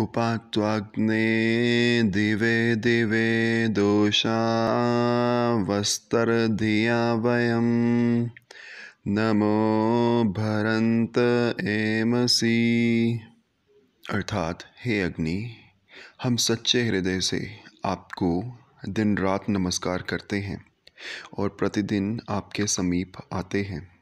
उपात्वाग्ने दिवे दिवे दोषा वस्त्र धिया वयं नमो भरंत एमसी अर्थात हे अग्नि हम सच्चे हृदय से आपको दिन रात नमस्कार करते हैं और प्रतिदिन आपके समीप आते हैं